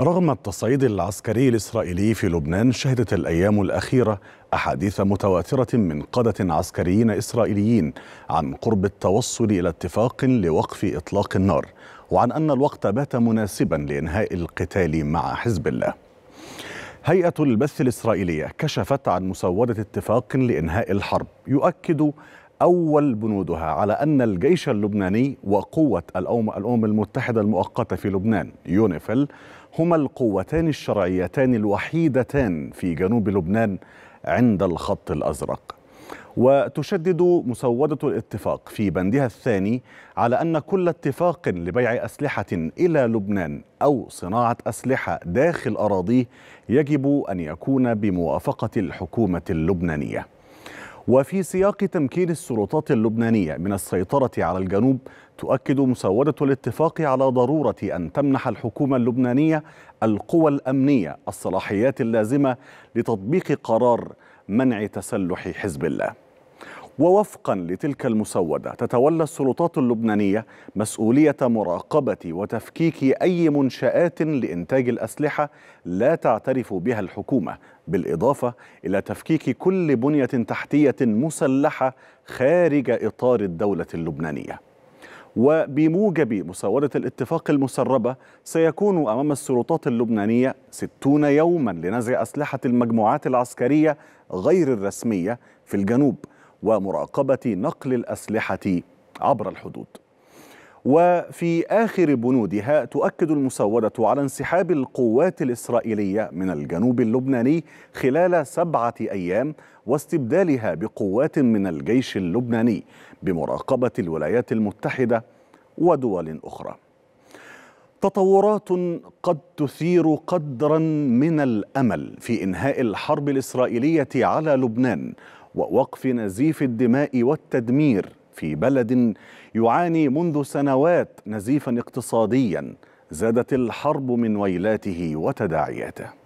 رغم التصعيد العسكري الإسرائيلي في لبنان شهدت الأيام الأخيرة أحاديث متواترة من قادة عسكريين إسرائيليين عن قرب التوصل إلى اتفاق لوقف إطلاق النار وعن أن الوقت بات مناسبا لإنهاء القتال مع حزب الله هيئة البث الإسرائيلية كشفت عن مسودة اتفاق لإنهاء الحرب يؤكد أول بنودها على أن الجيش اللبناني وقوة الأمم المتحدة المؤقتة في لبنان يونيفل هما القوتان الشرعيتان الوحيدتان في جنوب لبنان عند الخط الأزرق وتشدد مسودة الاتفاق في بندها الثاني على أن كل اتفاق لبيع أسلحة إلى لبنان أو صناعة أسلحة داخل أراضيه يجب أن يكون بموافقة الحكومة اللبنانية وفي سياق تمكين السلطات اللبنانية من السيطرة على الجنوب تؤكد مسودة الاتفاق على ضرورة أن تمنح الحكومة اللبنانية القوى الأمنية الصلاحيات اللازمة لتطبيق قرار منع تسلح حزب الله ووفقا لتلك المسودة تتولى السلطات اللبنانية مسؤولية مراقبة وتفكيك أي منشآت لإنتاج الأسلحة لا تعترف بها الحكومة بالإضافة إلى تفكيك كل بنية تحتية مسلحة خارج إطار الدولة اللبنانية وبموجب مسودة الاتفاق المسربة سيكون أمام السلطات اللبنانية 60 يوما لنزع أسلحة المجموعات العسكرية غير الرسمية في الجنوب ومراقبة نقل الأسلحة عبر الحدود وفي آخر بنودها تؤكد المسودة على انسحاب القوات الإسرائيلية من الجنوب اللبناني خلال سبعة أيام واستبدالها بقوات من الجيش اللبناني بمراقبة الولايات المتحدة ودول أخرى تطورات قد تثير قدرا من الأمل في إنهاء الحرب الإسرائيلية على لبنان ووقف نزيف الدماء والتدمير في بلد يعاني منذ سنوات نزيفا اقتصاديا زادت الحرب من ويلاته وتداعياته